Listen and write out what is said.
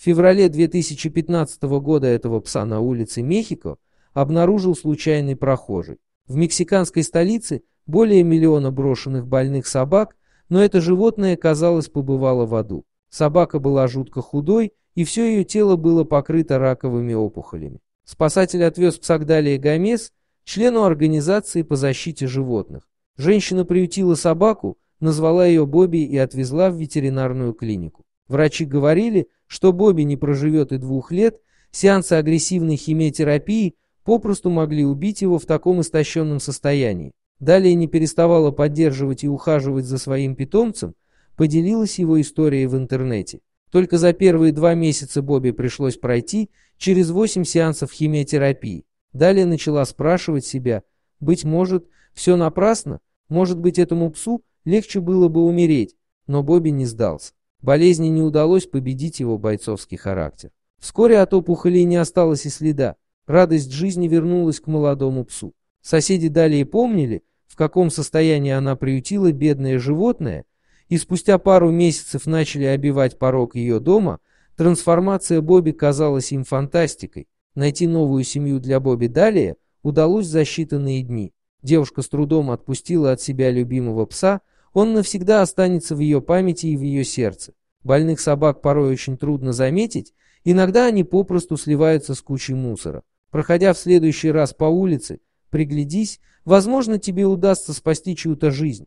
В феврале 2015 года этого пса на улице Мехико обнаружил случайный прохожий. В мексиканской столице более миллиона брошенных больных собак, но это животное, казалось, побывало в аду. Собака была жутко худой, и все ее тело было покрыто раковыми опухолями. Спасатель отвез пса к Далии Гомес, члену организации по защите животных. Женщина приютила собаку, назвала ее Бобби и отвезла в ветеринарную клинику. Врачи говорили, что Бобби не проживет и двух лет, сеансы агрессивной химиотерапии попросту могли убить его в таком истощенном состоянии. Далее не переставала поддерживать и ухаживать за своим питомцем, поделилась его историей в интернете. Только за первые два месяца Бобби пришлось пройти через 8 сеансов химиотерапии. Далее начала спрашивать себя, быть может, все напрасно, может быть этому псу легче было бы умереть, но Бобби не сдался. Болезни не удалось победить его бойцовский характер. Вскоре от опухолей не осталось и следа. Радость жизни вернулась к молодому псу. Соседи далее помнили, в каком состоянии она приютила бедное животное, и спустя пару месяцев начали обивать порог ее дома, трансформация Бобби казалась им фантастикой. Найти новую семью для Бобби далее удалось за считанные дни. Девушка с трудом отпустила от себя любимого пса, он навсегда останется в ее памяти и в ее сердце. Больных собак порой очень трудно заметить, иногда они попросту сливаются с кучей мусора. Проходя в следующий раз по улице, приглядись, возможно, тебе удастся спасти чью-то жизнь.